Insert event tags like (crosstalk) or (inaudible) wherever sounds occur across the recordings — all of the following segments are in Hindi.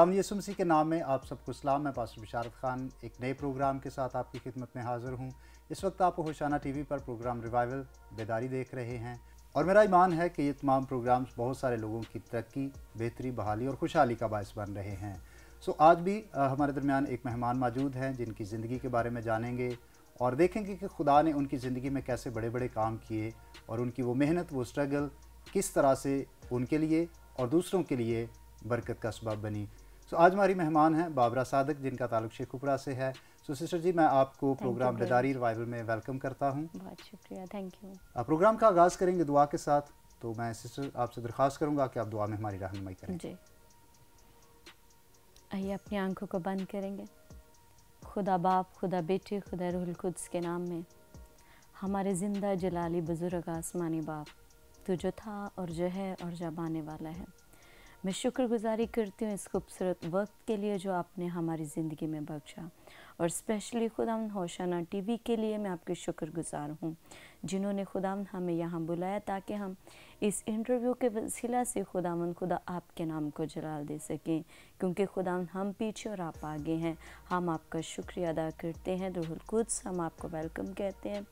खुदाम यसुमसी के नाम में आप सबको सलाम मैं पास्टर बिशारत खान एक नए प्रोग्राम के साथ आपकी खिदमत में हाज़िर हूँ इस वक्त आप होशाना टीवी पर प्रोग्राम रिवाइवल बेदारी देख रहे हैं और मेरा ईमान है कि ये तमाम प्रोग्राम्स बहुत सारे लोगों की तरक्की बेहतरी बहाली और खुशहाली का बायस बन रहे हैं सो आज भी हमारे दरमियान एक मेहमान मौजूद हैं जिनकी ज़िंदगी के बारे में जानेंगे और देखेंगे कि खुदा ने उनकी ज़िंदगी में कैसे बड़े बड़े काम किए और उनकी वो मेहनत वो स्ट्रगल किस तरह से उनके लिए और दूसरों के लिए बरकत का सबब बनी सो आज हमारी मेहमान हैं बाबरा सादक जिनका ताल्लुक शेखुपुरा से है सो सिस्टर जी मैं आपको प्रोग्राम बेदारी रिवाइवल में वेलकम करता हूँ बहुत शुक्रिया थैंक यू प्रोग्राम का आगाज़ करेंगे दुआ के साथ तो मैं सिस्टर आपसे दरख्वास्त करूँगा कि आप दुआ में हमारी रहनमई करें जी आइए अपनी आंखों को बंद करेंगे खुदा बाप खुदा बेटे खुदा रुहुल कुद्स के नाम में हमारे ज़िंदा जलाली बुज़ुर्ग आसमानी बाप तो जो था और जो है और जब आने वाला है मैं शुक्रगुजारी करती हूँ इस खूबसूरत वक्त के लिए जो आपने हमारी ज़िंदगी में बख्शा और स्पेशली खुदाम होशाना वी के लिए मैं आपके शुक्रगुजार हूँ जिन्होंने खुदाम हमें यहाँ बुलाया ताकि हम इस इंटरव्यू के वसीला से खुदा खुदा आपके नाम को जलाल दे सकें क्योंकि खुदा हम पीछे और आप आगे हैं हम आपका शुक्रिया अदा करते हैं रुहलकुद्स हम आपको वेलकम कहते हैं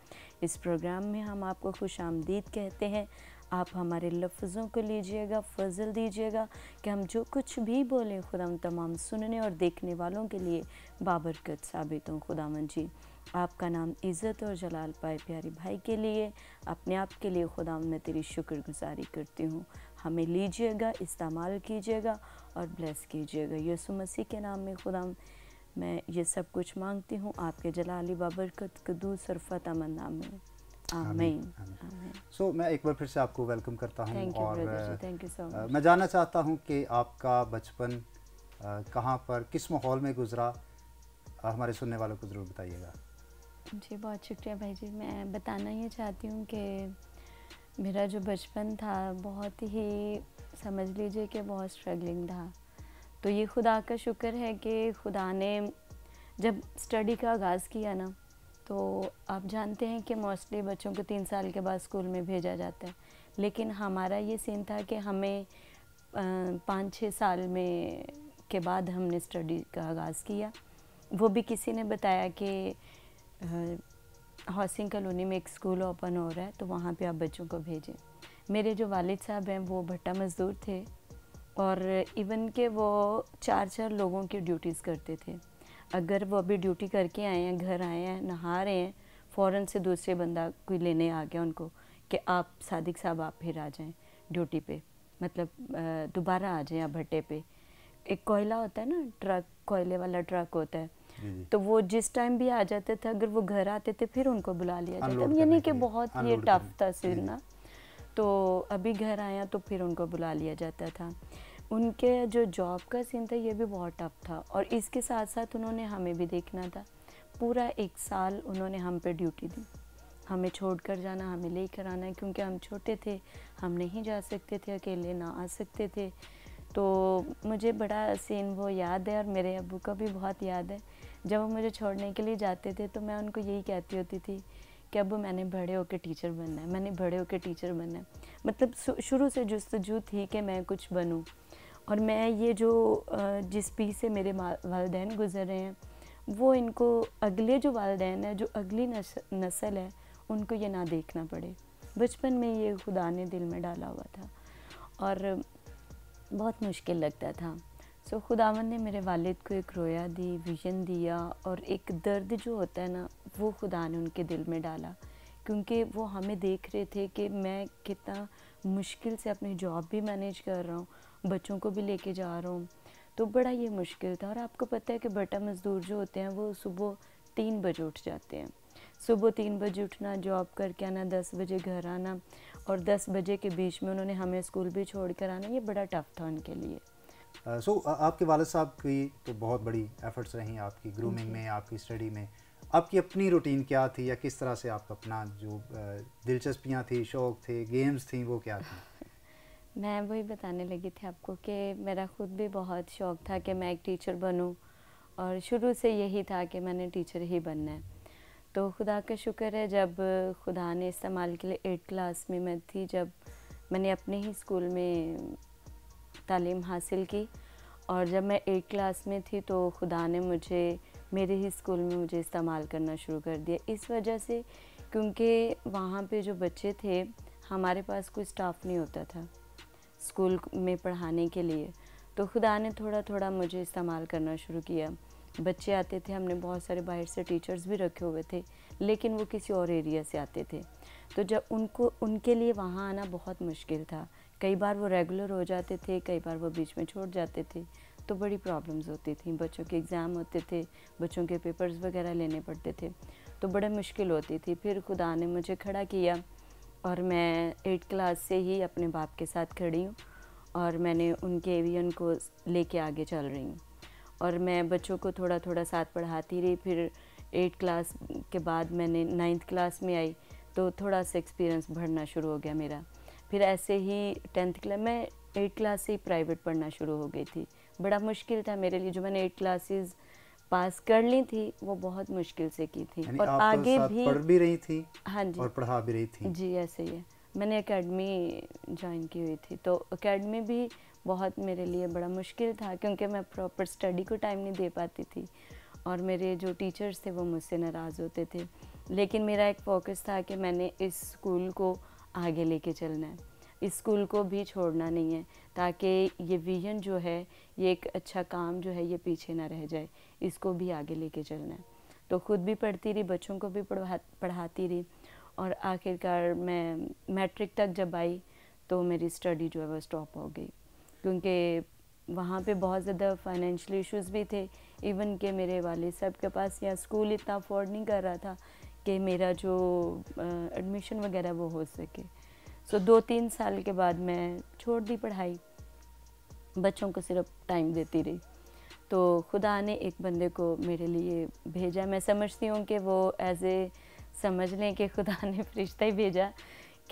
इस प्रोग्राम में हम आपको खुश आमदीद कहते हैं आप हमारे लफ्ज़ों को लीजिएगा फजल दीजिएगा कि हम जो कुछ भी बोलें खुदा तमाम सुनने और देखने वालों के लिए बाबरकत साबित हों खुदा जी आपका नाम इज़्ज़त और जलाल पाए प्यारे भाई के लिए अपने आप के लिए खुदा मैं तेरी शुक्रगुजारी करती हूँ हमें लीजिएगा इस्तेमाल कीजिएगा और ब्लेस कीजिएगा यसु मसीह के नाम में खुदा मैं ये सब कुछ मांगती हूँ आपके जलाली बाबरकत कदूस और फतमन नाम में आमीन सो so, मैं एक बार फिर से आपको वेलकम करता हूँ और थैंक uh, uh, मैं जानना चाहता हूँ कि आपका बचपन uh, कहाँ पर किस माहौल में गुजरा हमारे सुनने वालों को ज़रूर बताइएगा जी बहुत शुक्रिया भाई जी मैं बताना ये चाहती हूँ कि मेरा जो बचपन था बहुत ही समझ लीजिए कि बहुत स्ट्रगलिंग था तो ये खुदा का शुक्र है कि खुदा ने जब स्टडी का आगाज़ किया ना तो आप जानते हैं कि मोस्टली बच्चों को तीन साल के बाद स्कूल में भेजा जाता है लेकिन हमारा ये सीन था कि हमें पाँच छः साल में के बाद हमने स्टडी का आगाज़ किया वो भी किसी ने बताया कि हाउसिंग कॉलोनी में एक स्कूल ओपन हो रहा है तो वहाँ पे आप बच्चों को भेजें मेरे जो वालिद साहब हैं वो भट्टा मज़दूर थे और इवन के वो चार चार लोगों की ड्यूटीज़ करते थे अगर वो अभी ड्यूटी करके आए हैं घर आए हैं नहा रहे हैं फ़ौर से दूसरे बंदा कोई लेने आ गया उनको कि आप सादिक साहब आप फिर आ जाएं ड्यूटी पे मतलब दोबारा आ जाएं आप भट्टे पे एक कोयला होता है ना ट्रक कोयले वाला ट्रक होता है तो वो जिस टाइम भी आ जाते थे अगर वो घर आते थे फिर उनको बुला लिया जाता यानी कि बहुत ये टफ था सिर ना तो अभी घर आया तो फिर उनको बुला लिया जाता था उनके जो जॉब का सीन था ये भी बहुत टफ था और इसके साथ साथ उन्होंने हमें भी देखना था पूरा एक साल उन्होंने हम पे ड्यूटी दी हमें छोड़ कर जाना हमें ले कर आना क्योंकि हम छोटे थे हम नहीं जा सकते थे अकेले ना आ सकते थे तो मुझे बड़ा सीन वो याद है और मेरे अबू का भी बहुत याद है जब वो मुझे छोड़ने के लिए जाते थे तो मैं उनको यही कहती होती थी कि अब मैंने बड़े होकर टीचर बनना है मैंने बड़े होकर टीचर बनना है मतलब शुरू से जस्तजू थी कि मैं कुछ बनूँ और मैं ये जो जिस पी से मेरे वालदे गुजर रहे हैं वो इनको अगले जो वालदे हैं जो अगली नस्ल है उनको ये ना देखना पड़े बचपन में ये खुदा ने दिल में डाला हुआ था और बहुत मुश्किल लगता था सो so, खुदावन ने मेरे वालिद को एक रोया दी विजन दिया और एक दर्द जो होता है ना वो खुदा ने उनके दिल में डाला क्योंकि वो हमें देख रहे थे कि मैं कितना मुश्किल से अपनी जॉब भी मैनेज कर रहा हूँ बच्चों को भी लेके जा रहा हूँ तो बड़ा ये मुश्किल था और आपको पता है कि बटा मज़दूर जो होते हैं वो सुबह तीन बजे उठ जाते हैं सुबह तीन बजे उठना जॉब करके आना दस बजे घर आना और दस बजे के बीच में उन्होंने हमें स्कूल भी छोड़ कर आना ये बड़ा टफ था उनके लिए सो uh, so, आपके वालद साहब की तो बहुत बड़ी एफर्ट्स रही आपकी ग्रूमिंग में आपकी स्टडी में आपकी अपनी रूटीन क्या थी या किस तरह से आपका अपना जो दिलचस्पियाँ थी शौक थे गेम्स थी वो क्या थी (laughs) मैं वही बताने लगी थी आपको कि मेरा खुद भी बहुत शौक था कि मैं एक टीचर बनूं और शुरू से यही था कि मैंने टीचर ही बनना है तो खुदा का शुक्र है जब खुदा ने इस्तेमाल के लिए एट क्लास में मैं थी जब मैंने अपने ही स्कूल में तालीम हासिल की और जब मैं एट क्लास में थी तो खुदा ने मुझे मेरे ही स्कूल में मुझे इस्तेमाल करना शुरू कर दिया इस वजह से क्योंकि वहाँ पे जो बच्चे थे हमारे पास कोई स्टाफ नहीं होता था स्कूल में पढ़ाने के लिए तो खुदा ने थोड़ा थोड़ा मुझे इस्तेमाल करना शुरू किया बच्चे आते थे हमने बहुत सारे बाहर से टीचर्स भी रखे हुए थे लेकिन वो किसी और एरिया से आते थे तो जब उनको उनके लिए वहाँ आना बहुत मुश्किल था कई बार वो रेगुलर हो जाते थे कई बार वो बीच में छोड़ जाते थे तो बड़ी प्रॉब्लम्स होती थी बच्चों के एग्ज़ाम होते थे बच्चों के पेपर्स वगैरह लेने पड़ते थे तो बड़े मुश्किल होती थी फिर खुदा ने मुझे खड़ा किया और मैं एट क्लास से ही अपने बाप के साथ खड़ी हूँ और मैंने उनके एवियन को लेके आगे चल रही हूँ और मैं बच्चों को थोड़ा थोड़ा साथ पढ़ाती रही फिर एट क्लास के बाद मैंने नाइन्थ क्लास में आई तो थोड़ा सा एक्सपीरियंस बढ़ना शुरू हो गया मेरा फिर ऐसे ही टेंथ क्लास मैं एट क्लास से ही प्राइवेट पढ़ना शुरू हो गई थी बड़ा मुश्किल था मेरे लिए जो मैंने एट क्लासेस पास कर ली थी वो बहुत मुश्किल से की थी और आप आगे तो भी पढ़ भी रही थी हाँ जी और पढ़ा भी रही थी जी ऐसे ही है मैंने एकेडमी ज्वाइन की हुई थी तो एकेडमी भी बहुत मेरे लिए बड़ा मुश्किल था क्योंकि मैं प्रॉपर स्टडी को टाइम नहीं दे पाती थी और मेरे जो टीचर्स थे वो मुझसे नाराज़ होते थे लेकिन मेरा एक फोकस था कि मैंने इस स्कूल को आगे लेके चलना है स्कूल को भी छोड़ना नहीं है ताकि ये विजन जो है ये एक अच्छा काम जो है ये पीछे ना रह जाए इसको भी आगे लेके चलना है तो खुद भी पढ़ती रही बच्चों को भी पढ़ा पढ़ाती रही और आखिरकार मैं मैट्रिक तक जब आई तो मेरी स्टडी जो है वो स्टॉप हो गई क्योंकि वहाँ पे बहुत ज़्यादा फाइनेंशियल इश्यूज भी थे इवन के मेरे वाले सब के पास यहाँ स्कूल इतना अफोर्ड नहीं कर रहा था कि मेरा जो एडमिशन वगैरह वो हो सके सो so, दो तीन साल के बाद मैं छोड़ दी पढ़ाई बच्चों को सिर्फ टाइम देती रही तो खुदा ने एक बंदे को मेरे लिए भेजा मैं समझती हूँ कि वो एज ए समझ लें कि खुदा ने (laughs) फरिश्ता ही भेजा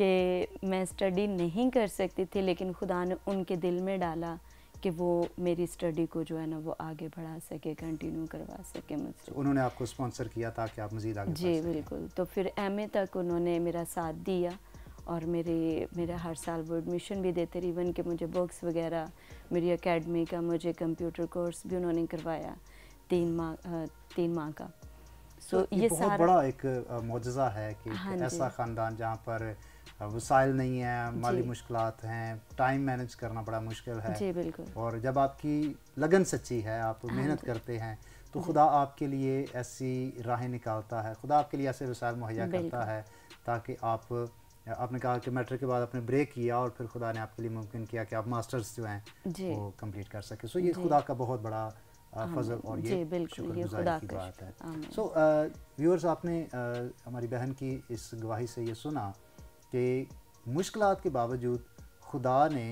कि मैं स्टडी नहीं कर सकती थी लेकिन खुदा ने उनके दिल में डाला कि वो मेरी स्टडी को जो है ना वो आगे बढ़ा सके कंटिन्यू करवा सके मुझसे तो उन्होंने आपको स्पॉन्सर किया था कि आप मजीद आगे जी बिल्कुल तो फिर एम तक उन्होंने मेरा साथ दिया और मेरे मेरा हर साल वो एडमिशन भी देते रहे इवन कि मुझे बुक्स वगैरह मेरी एकेडमी का मुझे कंप्यूटर कोर्स भी उन्होंने करवाया तीन माह तीन माह का सो तो so, ये, ये बहुत बड़ा एक मुजजा है कि हाँ ऐसा ख़ानदान जहाँ पर वसाइल नहीं है माली मुश्किल हैं टाइम मैनेज करना बड़ा मुश्किल है जी बिल्कुल और जब आपकी लगन सच्ची है आप हाँ मेहनत करते हैं तो खुदा आपके लिए ऐसी राहें निकालता है खुदा आपके लिए ऐसे वसाइल मुहैया करता है ताकि आप आपने कहा कि मैट्रिक के बाद आपने ब्रेक किया और फिर खुदा ने आपके लिए मुमकिन किया कि आप मास्टर्स जो हैं वो कंप्लीट कर सके सो ये खुदा का बहुत बड़ा फजल और ये शुक्रगुजारी की बात है सो व्यूअर्स आपने हमारी बहन की इस गवाही से ये सुना कि मुश्किल के बावजूद खुदा ने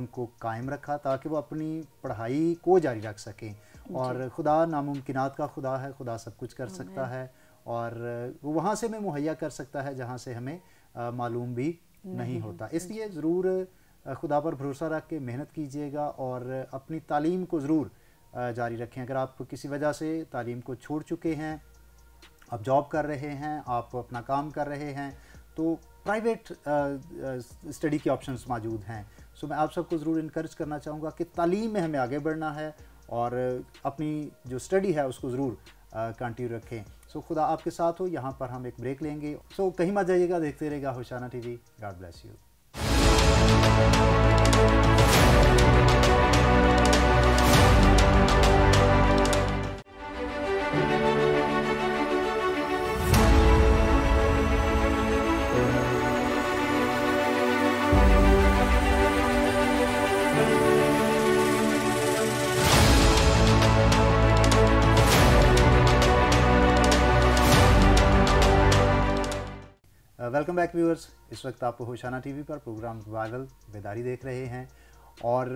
उनको कायम रखा ताकि वो अपनी पढ़ाई को जारी रख सकें और खुदा नामुमकिन का खुदा है खुदा सब कुछ कर सकता है और वो वहाँ से हमें मुहैया कर सकता है जहाँ से हमें मालूम भी नहीं, नहीं होता इसलिए ज़रूर खुदा पर भरोसा रख के मेहनत कीजिएगा और अपनी तालीम को ज़रूर जारी रखें अगर आप किसी वजह से तालीम को छोड़ चुके हैं आप जॉब कर रहे हैं आप अपना काम कर रहे हैं तो प्राइवेट स्टडी के ऑप्शंस मौजूद हैं सो मैं आप सबको ज़रूर इनक्रेज करना चाहूँगा कि तालीम में हमें आगे बढ़ना है और अपनी जो स्टडी है उसको ज़रूर कंटिन्यू रखें सो खुदा आपके साथ हो यहाँ पर हम एक ब्रेक लेंगे सो कहीं मत जाइएगा देखते रहेगा Hosanna T V God bless you welcome back viewers इस वक्त आप होशाना टीवी पर प्रोग्राम वायरल बेदारी देख रहे हैं और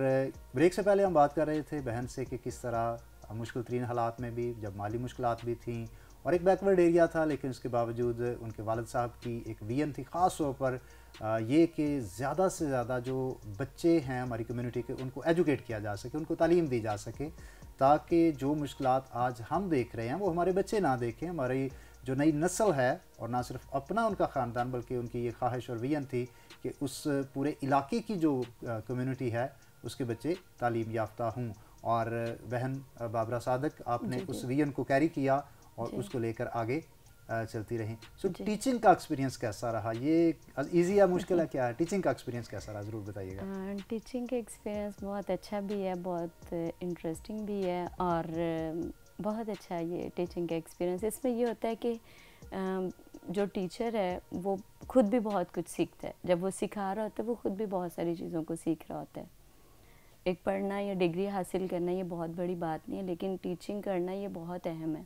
ब्रेक uh, से पहले हम बात कर रहे थे बहन से कि किस तरह uh, मुश्किल तरीन हालात में भी जब माली मुश्किल भी थी और एक बैकवर्ड एरिया था लेकिन उसके बावजूद उनके वालद साहब की एक वीन थी ख़ास तौर पर uh, ये कि ज़्यादा से ज़्यादा जो बच्चे हैं हमारी कम्युनिटी के उनको एजुकेट किया जा सके उनको तालीम दी जा सके ताकि जो मुश्किल आज हम देख रहे हैं वो हमारे बच्चे ना देखें हमारी जो नई नस्ल है और ना सिर्फ अपना उनका ख़ानदान बल्कि उनकी ये ख्वाहिश और वियन थी कि उस पूरे इलाके की जो कम्युनिटी है उसके बच्चे तालीम याफ्ता हों और बहन बाबरा सादक आपने उस वियन को कैरी किया और उसको लेकर आगे चलती रहीं सो so, टीचिंग का एक्सपीरियंस कैसा रहा ये इजी या मुश्किल है क्या है टीचिंग का एक्सपीरियंस कैसा रहा ज़रूर बताइएगा टीचिंग का एक्सपीरियंस बहुत अच्छा भी है बहुत इंटरेस्टिंग भी है और बहुत अच्छा ये टीचिंग का एक्सपीरियंस इसमें ये होता है कि जो टीचर है वो खुद भी बहुत कुछ सीखता है जब वो सिखा रहा होता है वो खुद भी बहुत सारी चीज़ों को सीख रहा होता है एक पढ़ना या डिग्री हासिल करना ये बहुत बड़ी बात नहीं है लेकिन टीचिंग करना ये बहुत अहम है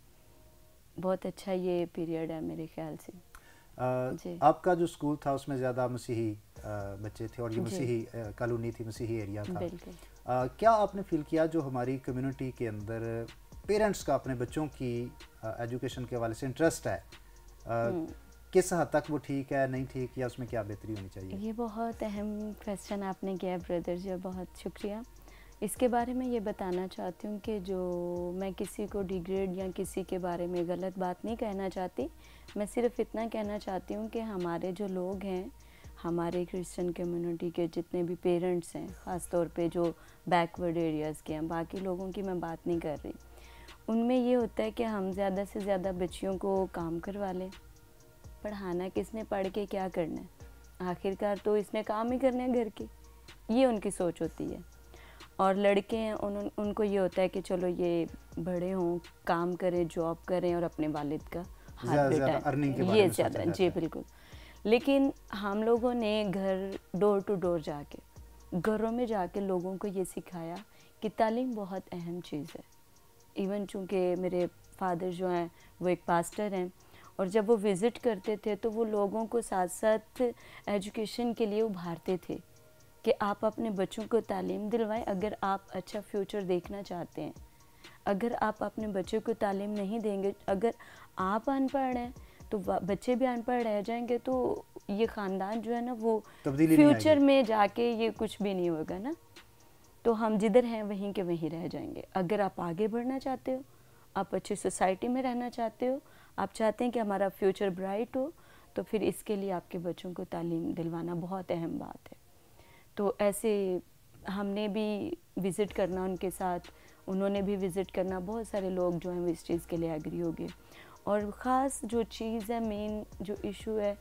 बहुत अच्छा ये पीरियड है मेरे ख्याल से आ, आपका जो स्कूल था उसमें ज़्यादा मसीही बच्चे थे और ये मसीही कॉलोनी थी मसीही एरिया था आ, क्या आपने फील किया जो हमारी कम्युनिटी के अंदर पेरेंट्स का अपने बच्चों की एजुकेशन के हवाले से इंटरेस्ट है हम्म। किस हद तक वो ठीक है नहीं ठीक या उसमें क्या बेहतरी होनी चाहिए ये बहुत अहम क्वेश्चन आपने किया ब्रदर जी बहुत शुक्रिया इसके बारे में ये बताना चाहती हूँ कि जो मैं किसी को डिग्रेड या किसी के बारे में गलत बात नहीं कहना चाहती मैं सिर्फ इतना कहना चाहती हूँ कि हमारे जो लोग हैं हमारे क्रिश्चियन कम्युनिटी के जितने भी पेरेंट्स हैं ख़ास तौर पे जो बैकवर्ड एरियाज़ के हैं बाकी लोगों की मैं बात नहीं कर रही उनमें ये होता है कि हम ज़्यादा से ज़्यादा बच्चियों को काम करवा लें पढ़ाना किसने पढ़ के क्या करना है आखिरकार तो इसने काम ही करना है घर के ये उनकी सोच होती है और लड़के हैं उन, उनको ये होता है कि चलो ये बड़े हों काम करें जॉब करें और अपने वालिद का हाथ बेटा ये ज़्यादा जी बिल्कुल लेकिन हम लोगों ने घर डोर टू डोर जाके घरों में जाके लोगों को ये सिखाया कि तालीम बहुत अहम चीज़ है इवन चूँकि मेरे फादर जो हैं वो एक पास्टर हैं और जब वो विज़िट करते थे तो वो लोगों को साथ साथ एजुकेशन के लिए उभारते थे कि आप अपने बच्चों को तालीम दिलवाएं अगर आप अच्छा फ्यूचर देखना चाहते हैं अगर आप अपने बच्चों को तालीम नहीं देंगे अगर आप अनपढ़ हैं तो बच्चे भी अनपढ़ रह जाएंगे तो ये ख़ानदान जो है ना वो फ्यूचर में जाके ये कुछ भी नहीं होगा ना तो हम जिधर हैं वहीं के वहीं रह जाएंगे अगर आप आगे बढ़ना चाहते हो आप अच्छी सोसाइटी में रहना चाहते हो आप चाहते हैं कि हमारा फ्यूचर ब्राइट हो तो फिर इसके लिए आपके बच्चों को तालीम दिलवाना बहुत अहम बात है तो ऐसे हमने भी विज़िट करना उनके साथ उन्होंने भी विज़िट करना बहुत सारे लोग जो हैं वो इस चीज़ के लिए एग्री हो गए और ख़ास जो चीज़ है मेन जो इशू है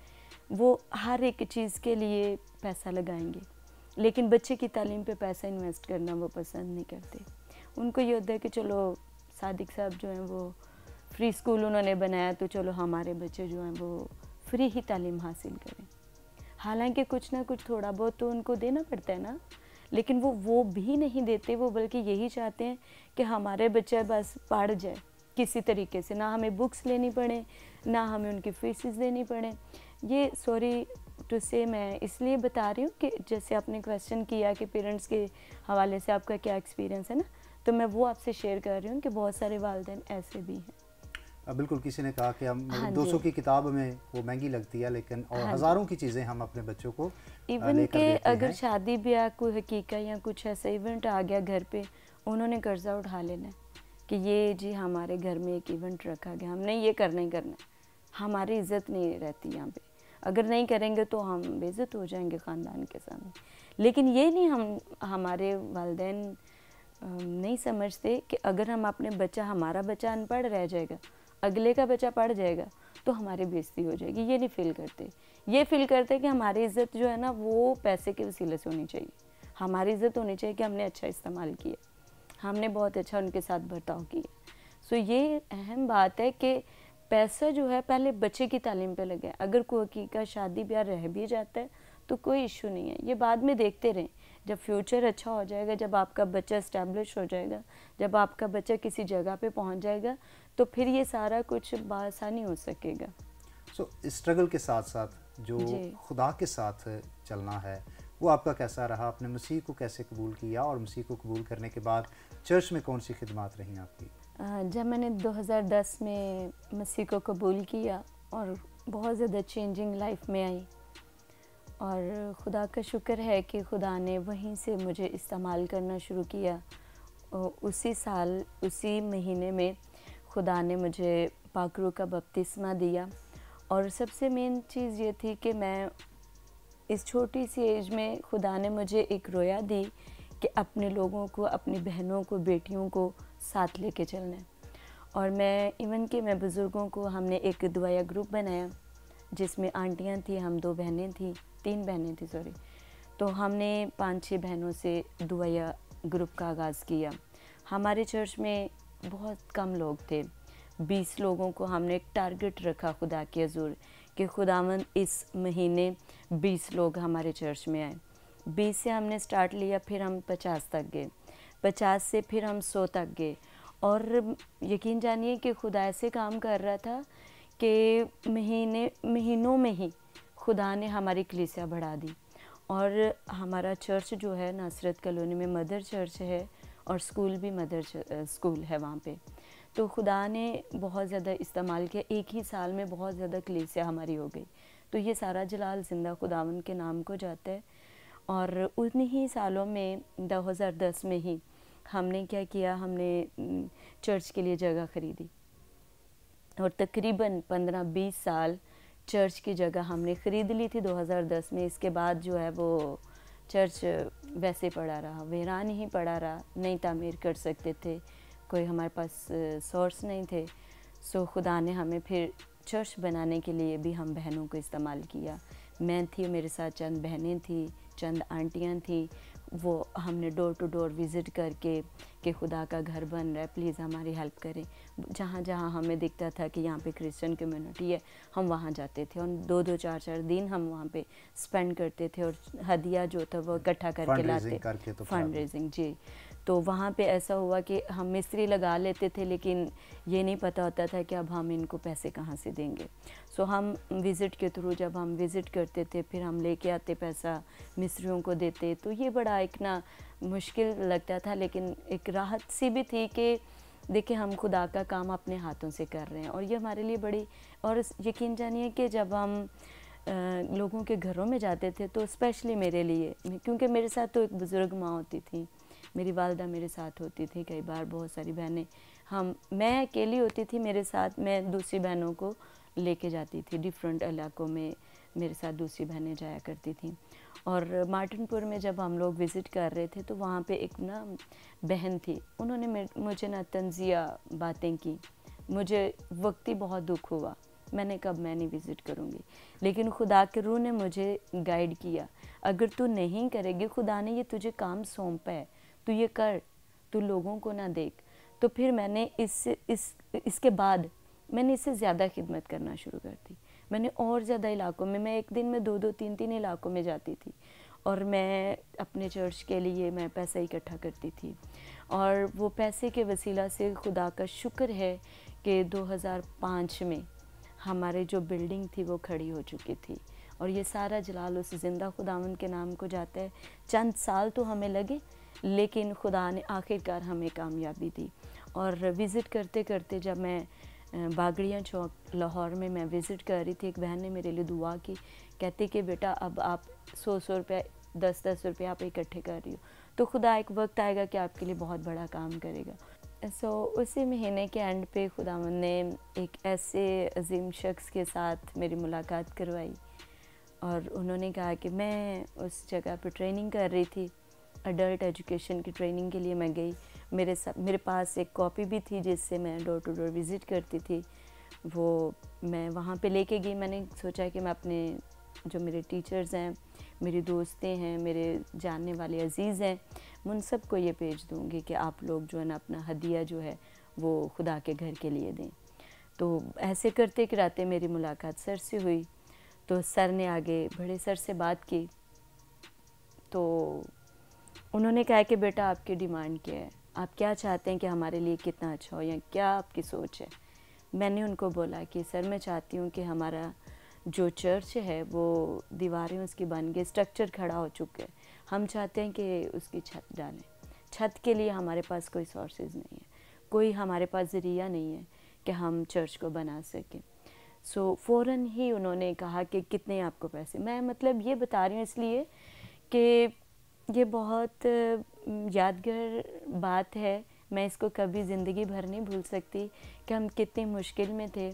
वो हर एक चीज़ के लिए पैसा लगाएंगे लेकिन बच्चे की तालीम पे पैसा इन्वेस्ट करना वो पसंद नहीं करते उनको ये होता है कि चलो सादिक साहब जो हैं वो फ्री स्कूल उन्होंने बनाया तो चलो हमारे बच्चे जो हैं वो फ्री ही तालीम हासिल करें हालांकि कुछ ना कुछ थोड़ा बहुत तो उनको देना पड़ता है ना लेकिन वो वो भी नहीं देते वो बल्कि यही चाहते हैं कि हमारे बच्चे बस पढ़ जाए किसी तरीके से ना हमें बुक्स लेनी पड़े ना हमें उनकी फीसिस देनी पड़े ये सॉरी टू से मैं इसलिए बता रही हूँ कि जैसे आपने क्वेश्चन किया कि पेरेंट्स के हवाले से आपका क्या एक्सपीरियंस है ना तो मैं वो आपसे शेयर कर रही हूँ कि बहुत सारे वालदे ऐसे भी हैं बिल्कुल किसी ने कहा कि हम हाँ दो सौ की किताब में वो महंगी लगती है लेकिन और हाँ हज़ारों की चीज़ें हम अपने बच्चों को इवन के अगर शादी ब्याह कोई हकीका या कुछ ऐसा इवेंट आ गया घर पे उन्होंने कर्जा उठा लेना है कि ये जी हमारे घर में एक इवेंट रखा गया हमने ये करना ही करना है हमारी इज्जत नहीं रहती यहाँ पे अगर नहीं करेंगे तो हम बेज़त हो जाएंगे ख़ानदान के सामने लेकिन ये नहीं हम हमारे वालदे नहीं समझते कि अगर हम अपने बच्चा हमारा बच्चा अनपढ़ रह जाएगा अगले का बच्चा पढ़ जाएगा तो हमारी बेजती हो जाएगी ये नहीं फील करते ये फील करते कि हमारी इज़्ज़त जो है ना वो पैसे के वसीले से होनी चाहिए हमारी इज़्ज़त होनी चाहिए कि हमने अच्छा इस्तेमाल किया हमने बहुत अच्छा उनके साथ बर्ताव किया सो ये अहम बात है कि पैसा जो है पहले बच्चे की तालीम पे लगे अगर कोई हकीका शादी ब्याह रह भी जाता है तो कोई इशू नहीं है ये बाद में देखते रहें जब फ्यूचर अच्छा हो जाएगा जब आपका बच्चा इस्टेब्लिश हो जाएगा जब आपका बच्चा किसी जगह पे पहुंच जाएगा तो फिर ये सारा कुछ बासानी हो सकेगा सो so, स्ट्रगल के साथ साथ जो खुदा के साथ चलना है वो आपका कैसा रहा आपने मसीह को कैसे कबूल किया और मसीह को कबूल करने के बाद चर्च में कौन सी खिदमत रही आपकी जब मैंने 2010 में मसीह को कबूल किया और बहुत ज़्यादा चेंजिंग लाइफ में आई और खुदा का शुक्र है कि खुदा ने वहीं से मुझे इस्तेमाल करना शुरू किया उसी साल उसी महीने में खुदा ने मुझे पाखरू का बपतिस्मा दिया और सबसे मेन चीज़ ये थी कि मैं इस छोटी सी एज में खुदा ने मुझे एक रोया दी कि अपने लोगों को अपनी बहनों को बेटियों को साथ लेके चलना है और मैं इवन कि मैं बुज़ुर्गों को हमने एक दुआया ग्रुप बनाया जिसमें आंटियाँ थी हम दो बहनें थी तीन बहनें थी सॉरी तो हमने पाँच छः बहनों से दुआया ग्रुप का आगाज़ किया हमारे चर्च में बहुत कम लोग थे बीस लोगों को हमने एक टारगेट रखा खुदा के हजूर कि खुदावन इस महीने बीस लोग हमारे चर्च में आए बीस से हमने स्टार्ट लिया फिर हम पचास तक गए पचास से फिर हम सौ तक गए और यकीन जानिए कि खुदा ऐसे काम कर रहा था कि महीने महीनों में ही खुदा ने हमारी कलीसिया बढ़ा दी और हमारा चर्च जो है नासरत कॉलोनी में मदर चर्च है और स्कूल भी मदर स्कूल है वहाँ पे तो खुदा ने बहुत ज़्यादा इस्तेमाल किया एक ही साल में बहुत ज़्यादा कलीसिया हमारी हो गई तो ये सारा जलाल ज़िंदा खुदावन के नाम को जाता है और उन्हीं सालों में 2010 में ही हमने क्या किया हमने चर्च के लिए जगह खरीदी और तकरीबन पंद्रह बीस साल चर्च की जगह हमने ख़रीद ली थी 2010 में इसके बाद जो है वो चर्च वैसे पड़ा रहा वीरान ही पड़ा रहा नहीं तामीर कर सकते थे कोई हमारे पास सोर्स नहीं थे सो खुदा ने हमें फिर चर्च बनाने के लिए भी हम बहनों को इस्तेमाल किया मैं थी मेरे साथ चंद बहनें थी चंद आंटियाँ थी वो हमने डोर टू डोर विज़िट करके कि खुदा का घर बन रहा है प्लीज़ हमारी हेल्प करें जहाँ जहाँ हमें दिखता था कि यहाँ पे क्रिश्चियन कम्युनिटी है हम वहाँ जाते थे और दो दो चार चार दिन हम वहाँ पे स्पेंड करते थे और हदिया जो था वो इकट्ठा करके लाते करके तो फंड रेजिंग जी तो वहाँ पे ऐसा हुआ कि हम मिस्त्री लगा लेते थे लेकिन ये नहीं पता होता था कि अब हम इनको पैसे कहाँ से देंगे सो so, हम विज़िट के थ्रू जब हम विज़िट करते थे फिर हम लेके आते पैसा मिस्त्रियों को देते तो ये बड़ा एक ना मुश्किल लगता था लेकिन एक राहत सी भी थी कि देखिए हम खुदा का काम अपने हाथों से कर रहे हैं और ये हमारे लिए बड़ी और यकीन जानिए कि जब हम लोगों के घरों में जाते थे तो स्पेशली मेरे लिए क्योंकि मेरे साथ तो एक बुज़ुर्ग माँ होती थी मेरी वालदा मेरे साथ होती थी कई बार बहुत सारी बहनें हम मैं अकेली होती थी मेरे साथ मैं दूसरी बहनों को लेके जाती थी डिफरेंट इलाकों में मेरे साथ दूसरी बहनें जाया करती थी और मार्टिनपुर में जब हम लोग विज़िट कर रहे थे तो वहाँ पे एक ना बहन थी उन्होंने मुझे ना तंजिया बातें की मुझे ही बहुत दुख हुआ मैंने कब मैं नहीं विज़िट करूँगी लेकिन खुदा के रूह ने मुझे गाइड किया अगर तू नहीं करेगी खुदा ने ये तुझे काम सौंपा है तू ये कर तू लोगों को ना देख तो फिर मैंने इस इस इसके बाद मैंने इससे ज़्यादा खिदमत करना शुरू कर दी मैंने और ज़्यादा इलाकों में मैं एक दिन में दो दो तीन तीन इलाकों में जाती थी और मैं अपने चर्च के लिए मैं पैसा इकट्ठा करती थी और वो पैसे के वसीला से खुदा का शुक्र है कि 2005 में हमारे जो बिल्डिंग थी वो खड़ी हो चुकी थी और ये सारा जलाल उस ज़िंदा खुदा के नाम को जाता है चंद साल तो हमें लगे लेकिन खुदा ने आखिरकार हमें कामयाबी दी और विज़िट करते करते जब मैं बागड़िया चौक लाहौर में मैं विज़िट कर रही थी एक बहन ने मेरे लिए दुआ की कहती कि बेटा अब आप सौ सौ रुपये दस दस रुपये आप इकट्ठे कर रही हो तो खुदा एक वक्त आएगा कि आपके लिए बहुत बड़ा काम करेगा सो so, उसी महीने के एंड पे खुदा ने एक ऐसे अजीम शख्स के साथ मेरी मुलाकात करवाई और उन्होंने कहा कि मैं उस जगह पर ट्रेनिंग कर रही थी अडल्ट एजुकेशन की ट्रेनिंग के लिए मैं गई मेरे साथ मेरे पास एक कॉपी भी थी जिससे मैं डोर टू डोर विज़िट करती थी वो मैं वहाँ पे लेके गई मैंने सोचा कि मैं अपने जो मेरे टीचर्स हैं मेरी दोस्तें हैं मेरे जानने वाले अजीज़ हैं मैं उन सबको ये भेज दूँगी कि आप लोग जो है ना अपना हदिया जो है वो खुदा के घर के लिए दें तो ऐसे करते कराते मेरी मुलाकात सर से हुई तो सर ने आगे बड़े सर से बात की तो उन्होंने कहा कि बेटा आपकी डिमांड क्या है आप क्या चाहते हैं कि हमारे लिए कितना अच्छा हो या क्या आपकी सोच है मैंने उनको बोला कि सर मैं चाहती हूँ कि हमारा जो चर्च है वो दीवारें उसकी बन गई स्ट्रक्चर खड़ा हो चुके हैं हम चाहते हैं कि उसकी छत डालें छत के लिए हमारे पास कोई सोर्सेज नहीं है कोई हमारे पास ज़रिया नहीं है कि हम चर्च को बना सकें सो so, फ़ौर ही उन्होंने कहा कि कितने आपको पैसे मैं मतलब ये बता रही हूँ इसलिए कि ये बहुत यादगार बात है मैं इसको कभी ज़िंदगी भर नहीं भूल सकती कि हम कितनी मुश्किल में थे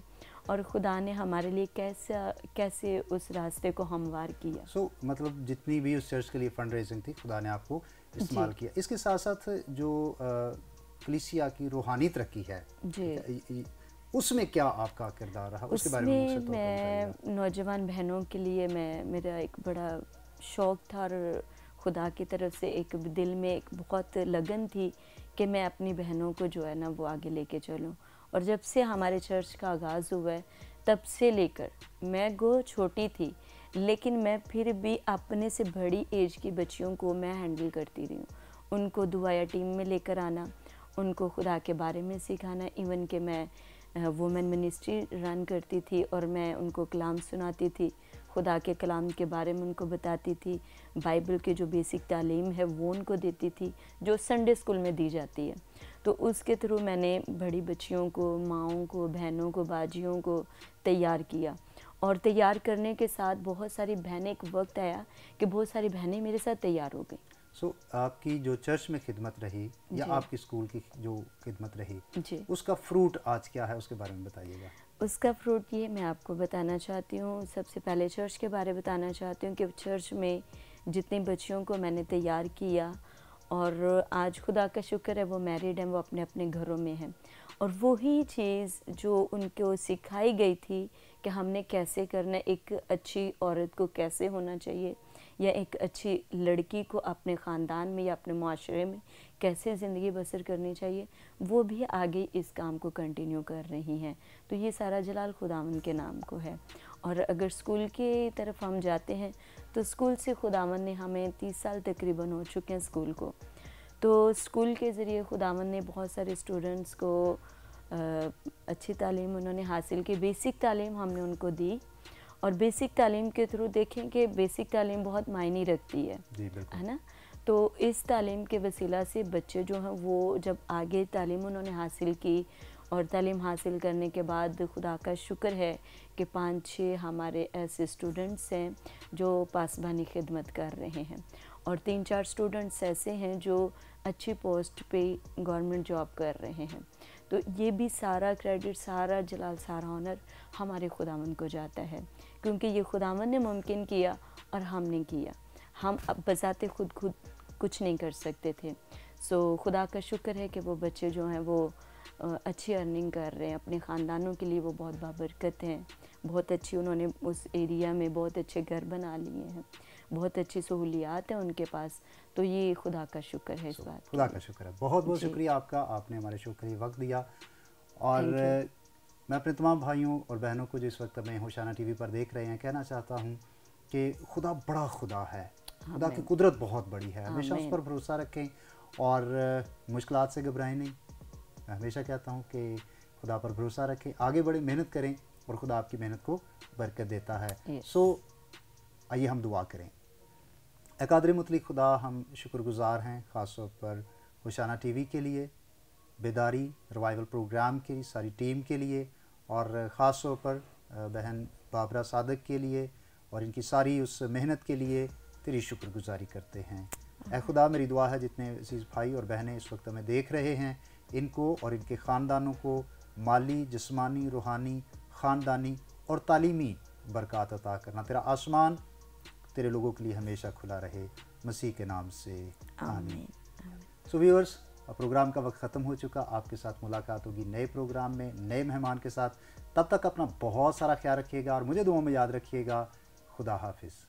और खुदा ने हमारे लिए कैसा कैसे उस रास्ते को हमवार किया सो so, मतलब जितनी भी उस चर्च के लिए फंड रेजिंग थी खुदा ने आपको इस्तेमाल किया इसके साथ साथ जो कलिसिया की रूहानी तरक्की है जी उसमें क्या आपका किरदार रहा उसके बारे में मैं नौजवान बहनों के लिए मैं मेरा एक बड़ा शौक था और खुदा की तरफ से एक दिल में एक बहुत लगन थी कि मैं अपनी बहनों को जो है ना वो आगे लेके चलूँ और जब से हमारे चर्च का आगाज़ हुआ है तब से लेकर मैं गो छोटी थी लेकिन मैं फिर भी अपने से बड़ी एज की बच्चियों को मैं हैंडल करती रही हूँ उनको दुआया टीम में लेकर आना उनको खुदा के बारे में सिखाना इवन कि मैं वुमेन मिनिस्ट्री रन करती थी और मैं उनको कलाम सुनाती थी खुदा के कलाम के बारे में उनको बताती थी बाइबल की जो बेसिक तालीम है वो उनको देती थी जो संडे स्कूल में दी जाती है तो उसके थ्रू मैंने बड़ी बच्चियों को माओं को बहनों को बाजियों को तैयार किया और तैयार करने के साथ बहुत सारी बहनें एक वक्त आया कि बहुत सारी बहनें मेरे साथ तैयार हो गई सो so, आपकी जो चर्च में खिदमत रही या आपकी स्कूल की जो खिदमत रही जी उसका फ्रूट आज क्या है उसके बारे में बताइएगा उसका फ्रूट ये मैं आपको बताना चाहती हूँ सबसे पहले चर्च के बारे में बताना चाहती हूँ कि चर्च में जितने बच्चियों को मैंने तैयार किया और आज खुदा का शुक्र है वो मैरिड हैं वो अपने अपने घरों में हैं और वही चीज़ जो उनको सिखाई गई थी कि हमने कैसे करना एक अच्छी औरत को कैसे होना चाहिए या एक अच्छी लड़की को अपने ख़ानदान में या अपने माशरे में कैसे ज़िंदगी बसर करनी चाहिए वो भी आगे इस काम को कंटिन्यू कर रही हैं तो ये सारा जलाल खुदावन के नाम को है और अगर स्कूल की तरफ हम जाते हैं तो स्कूल से खुदावन ने हमें तीस साल तकरीबन हो चुके हैं स्कूल को तो स्कूल के ज़रिए खुदावन ने बहुत सारे स्टूडेंट्स को अच्छी तालीम उन्होंने हासिल की बेसिक तालीम हमने उनको दी और बेसिक तालीम के थ्रू देखें कि बेसिक तालीम बहुत मायने रखती है है ना तो इस तालीम के वसीला से बच्चे जो हैं वो जब आगे तालीम उन्होंने हासिल की और तालीम हासिल करने के बाद खुदा का शुक्र है कि पाँच छः हमारे ऐसे स्टूडेंट्स हैं जो पासबानी खिदमत कर रहे हैं और तीन चार स्टूडेंट्स ऐसे हैं जो अच्छी पोस्ट पे गवर्नमेंट जॉब कर रहे हैं तो ये भी सारा क्रेडिट सारा जलाल सारा ऑनर हमारे खुदावन को जाता है क्योंकि ये खुदावन ने मुमकिन किया और हमने किया हम अब बजाते खुद खुद कुछ नहीं कर सकते थे सो so, खुदा का शुक्र है कि वो बच्चे जो हैं वो अच्छी अर्निंग कर रहे हैं अपने ख़ानदानों के लिए वो बहुत बाबरकत हैं बहुत अच्छी उन्होंने उस एरिया में बहुत अच्छे घर बना लिए हैं बहुत अच्छी सहूलियात हैं उनके पास तो ये खुदा का शुक्र है इस बात खुदा का शुक्र है बहुत बहुत शुक्रिया आपका आपने हमारे शुक्रिया वक्त दिया और मैं अपने तमाम भाइयों और बहनों को जो इस वक्त मैं होशाना टीवी पर देख रहे हैं कहना चाहता हूँ कि खुदा बड़ा खुदा है खुदा की कुदरत बहुत बड़ी है हमेशा उस पर भरोसा रखें और मुश्किल से घबराएं नहीं मैं हमेशा कहता हूँ कि खुदा पर भरोसा रखें आगे बढ़े मेहनत करें और खुदा आपकी मेहनत को बरकत देता है सो आइए हम दुआ करें एकादर मतली खुदा हम शुक्रगुजार हैं ख़ास तौर पर होशाना टीवी के लिए बेदारी रिवाइवल प्रोग्राम की सारी टीम के लिए और ख़ास तौर पर बहन बाबरा सादक के लिए और इनकी सारी उस मेहनत के लिए तेरी शुक्रगुजारी करते हैं ए खुदा मेरी दुआ है जितने अजीज़ भाई और बहनें इस वक्त हमें देख रहे हैं इनको और इनके ख़ानदानों को माली जिस्मानी रूहानी ख़ानदानी और तालीमी बरकत अता करना तेरा आसमान तेरे लोगों के लिए हमेशा खुला रहे मसीह के नाम से आमीन सो व्यूअर्स प्रोग्राम का वक्त ख़त्म हो चुका आपके साथ मुलाकात होगी नए प्रोग्राम में नए मेहमान के साथ तब तक अपना बहुत सारा ख्याल रखिएगा और मुझे दुआ में याद रखिएगा खुदा हाफिज़